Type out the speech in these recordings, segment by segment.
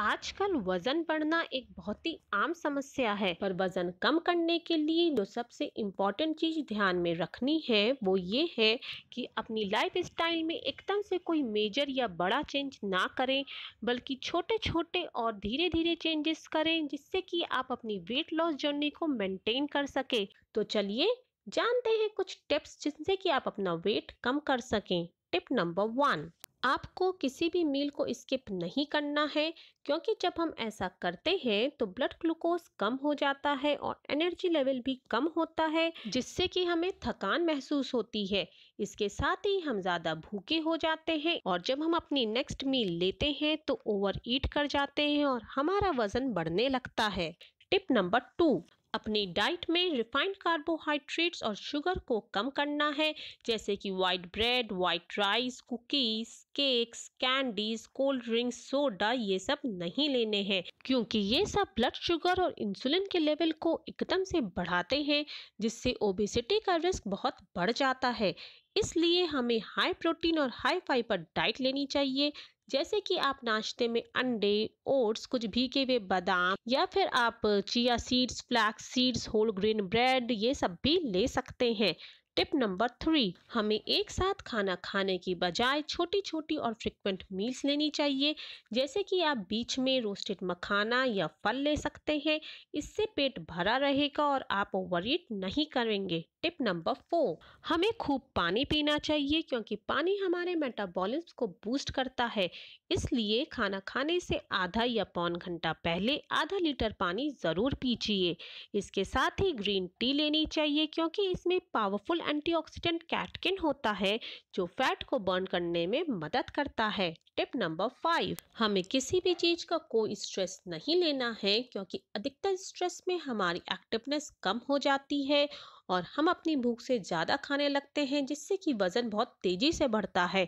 आजकल वजन बढ़ना एक बहुत ही आम समस्या है पर वजन कम करने के लिए जो सबसे इम्पोर्टेंट चीज़ ध्यान में रखनी है वो ये है कि अपनी लाइफ स्टाइल में एकदम से कोई मेजर या बड़ा चेंज ना करें बल्कि छोटे छोटे और धीरे धीरे चेंजेस करें जिससे कि आप अपनी वेट लॉस जर्नी को मेंटेन कर सके तो चलिए जानते हैं कुछ टिप्स जिनसे कि आप अपना वेट कम कर सकें टिप नंबर वन आपको किसी भी मील को स्किप नहीं करना है क्योंकि जब हम ऐसा करते हैं तो ब्लड ग्लूकोज कम हो जाता है और एनर्जी लेवल भी कम होता है जिससे कि हमें थकान महसूस होती है इसके साथ ही हम ज़्यादा भूखे हो जाते हैं और जब हम अपनी नेक्स्ट मील लेते हैं तो ओवर ईट कर जाते हैं और हमारा वजन बढ़ने लगता है टिप नंबर टू अपनी डाइट में रिफाइंड कार्बोहाइड्रेट्स और शुगर को कम करना है जैसे कि white bread white rice cookies cakes candies cold drinks soda ये सब नहीं लेने हैं क्योंकि ये सब ब्लड शुगर और इंसुलिन के लेवल को एकदम से बढ़ाते हैं जिससे ओबेसिटी का रिस्क बहुत बढ़ जाता है इसलिए हमें हाई प्रोटीन और हाई फाइबर डाइट लेनी चाहिए जैसे कि आप नाश्ते में अंडे ओट्स कुछ भीगे हुए बादाम या फिर आप chia seeds flax seeds whole grain bread ये सब भी ले सकते हैं टिप नंबर थ्री हमें एक साथ खाना खाने की बजाय छोटी छोटी और फ्रिक्वेंट मील्स लेनी चाहिए जैसे कि आप बीच में रोस्टेड मखाना या फल ले सकते हैं इससे पेट भरा रहेगा और आप ओवर नहीं करेंगे टिप नंबर फोर हमें खूब पानी पीना चाहिए क्योंकि पानी हमारे मेटाबॉलिज्म को बूस्ट करता है इसलिए खाना खाने से आधा या पौन घंटा पहले आधा लीटर पानी ज़रूर पीजिए इसके साथ ही ग्रीन टी लेनी चाहिए क्योंकि इसमें पावरफुल एंटीऑक्सीडेंट कैटकिन होता है जो फैट को बर्न करने में मदद करता है टिप नंबर फाइव हमें किसी भी चीज़ का कोई स्ट्रेस नहीं लेना है क्योंकि अधिकतर स्ट्रेस में हमारी एक्टिवनेस कम हो जाती है और हम अपनी भूख से ज़्यादा खाने लगते हैं जिससे कि वज़न बहुत तेज़ी से बढ़ता है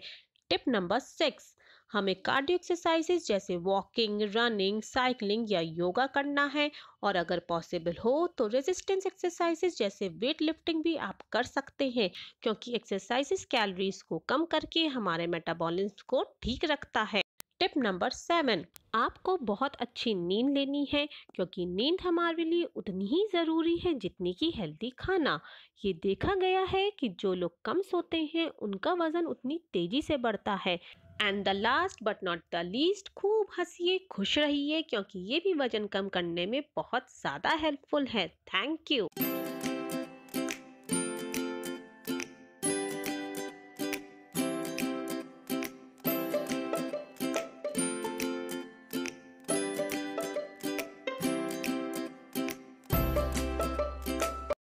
टिप नंबर सिक्स हमें कार्डियो एक्सरसाइजेज जैसे वॉकिंग रनिंग साइकिलिंग या योगा करना है और अगर पॉसिबल हो तो रेजिस्टेंस एक्सरसाइजेज जैसे वेट लिफ्टिंग भी आप कर सकते हैं क्योंकि एक्सरसाइजेज कैलोरीज को कम करके हमारे मेटाबॉलिज्म को ठीक रखता है टिप नंबर सेवन आपको बहुत अच्छी नींद लेनी है क्योंकि नींद हमारे लिए उतनी ही ज़रूरी है जितनी कि हेल्दी खाना ये देखा गया है कि जो लोग कम सोते हैं उनका वज़न उतनी तेज़ी से बढ़ता है and the last but not the least खूब हंसीए खुश रहिए क्योंकि ये भी वजन कम करने में बहुत ज़्यादा हेल्पफुल है थैंक यू